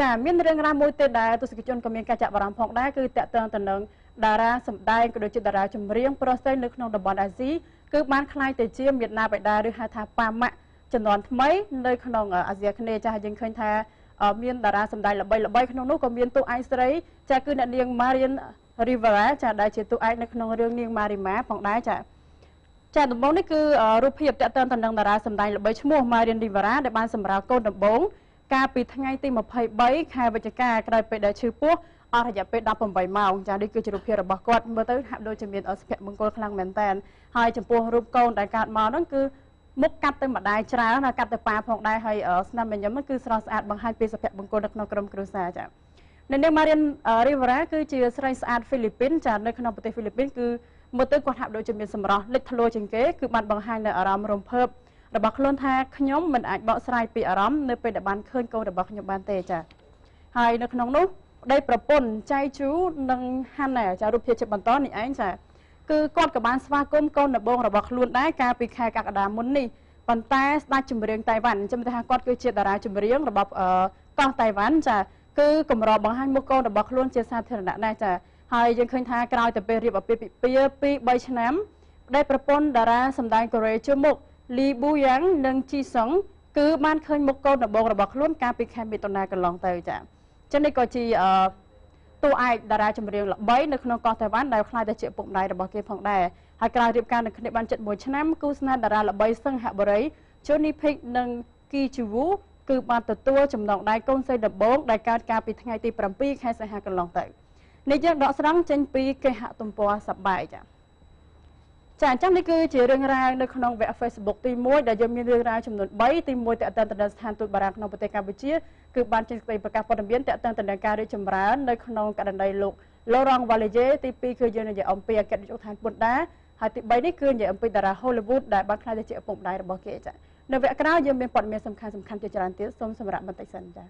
ចាមានរឿងរ៉ាវមួយទៀតដែលទស្សនិកជនក៏មានការចាប់អារម្មណ៍ផងដែរគឺតាក់ទងទៅនឹងតារាសម្ដែងក៏ដូចជាតារាចម្រៀងប្រុសស្រីនៅក្នុងតំបន់អាស៊ីគឺបានខ្លាយទៅជាមាតាបិតាឬហៅថាប៉ាម៉ាក់ចំនួនថ្មីនៅក្នុងអាស៊ីអាគ្នេយ៍ចាស់យើងឃើញថាមានតារាសម្ដែងល្បីល្បីក្នុងនោះក៏មានតួឯកស្រី ចាគឺអ្នកនាង Marian Rivera ចាដែលជាតួឯកនៅក្នុងរឿងនាង Marima ផងដែរចាចាដំបូងនេះគឺរូបភាពតាក់ទងទៅនឹងតារាសម្ដែងល្បីឈ្មោះ Marian Rivera ដែលបានសម្រាលកូនដំបូងកាលពីថ្ងៃទី23ខែវិច្ឆិកាក្រោយពេលដែលឈឺពោះអស់រយៈពេល18ម៉ោងចានេះគឺជារូបភាពរបស់គាត់មើលទៅហាក់ដូចជាមានសុភមង្គលខ្លាំងមែនតើហើយចំពោះរូបកូនដែលកើតមកហ្នឹងគឺមុខកាត់ទៅម្ដាយច្រើនហើយកាត់ទៅប៉ាផងដែរហើយស្នាមញញឹមហ្នឹងគឺស្រស់ស្អាតបង្ហាញពីសុភមង្គលនៅក្នុងក្រុមគ្រួសារចានៅនាងម៉ារៀនរីវ៉ារ៉ាគឺជាស្រីស្អាតហ្វីលីពីនចានៅក្នុងប្រទេសហ្វីលីពីនគឺមើលទៅគាត់ហាក់ដូចជាមានសម្រស់លេចធ្លោជាងគេគឺបានបង្ហាញនៅអារម្មណ៍រំភើបរបស់ខ្លួនថាខ្ញុំមិនអាចបកស្រាយពីអារម្មណ៍នៅពេលដែលបានឃើញកូនរបស់ខ្ញុំបានទេចា៎ហើយនៅក្នុងនោះប្តីប្រពន្ធចៃជូនិងហាន់ណែចារូបភាពជាបន្តនេះឯងចាគឺគាត់ក៏បានស្វាគមន៍កូនដំបងរបស់ខ្លួនដែរកាលពីខែកក្កដាមុននេះប៉ុន្តែស្ដេចចម្រៀងតៃវ៉ាន់ចាំថាគាត់គឺជាតារាចម្រៀងរបស់កោះតៃវ៉ាន់ចាគឺកម្របង្ហាញមុខកូនរបស់ខ្លួនជាសាធារណៈដែរចាហើយយើងឃើញថាក្រោយទៅពេលរៀបអពាហ៍ពិពាហ៍2 3ឆ្នាំប្តីប្រពន្ធតារាសម្ដែងកូរ៉េជុំមុខលីប៊ូយ៉ាងនិងជីសុងគឺបានឃើញមុខកូនដំបងរបស់ខ្លួន កាលពីខែមិថុនាកន្លងទៅចា៎ចឹងនេះក៏ជាតួឯកតារាចម្រៀងល្បីនៅក្នុងកោះតៃវ៉ាន់ដែលខ្លាចតែជាពុកម្ដាយរបស់គេផងដែរហើយក្រោយរៀបការនឹងគ្នាបាន71ឆ្នាំគូស្នេហ៍តារាល្បីសង្ហបុរី Johnny Pick និង Ki Chu Woo គឺបានទទួលចំណងដៃកូនស្រីដំបងដែលកើតកាលពីថ្ងៃទី7ខែសីហាកន្លងទៅនេះយើងដកស្រង់ចេញពីគេហទំព័រសប្បាយចា៎ចាអញ្ចឹងនេះគឺជារឿងរ៉ាវនៅក្នុងវគ្គ Facebook ទី1ដែលយើងមានរឿងរ៉ាវចំនួន3ទី1តកតន្តស្ថានទូតបារាំងក្នុងប្រទេសកម្ពុជាគឺបានចេញសេចក្តីប្រកាសព័ត៌មានតកតន្តនឹងការរីចម្រើននៅក្នុងករណីលោកលូរ៉ង់វ៉ាលីយ៉េទី2គឺយើងនិយាយអំពីអគ្គនាយកដ្ឋានពន្ធដារហើយទី3នេះគឺនិយាយអំពីតារា Hollywood ដែលបានក្លាយទៅជាឪពុកម្ដាយរបស់គេចានៅវគ្គក្រោយយើងមានព័ត៌មានសំខាន់ៗជាច្រើនទៀតសូមសម្រាប់បន្តិចសិនចា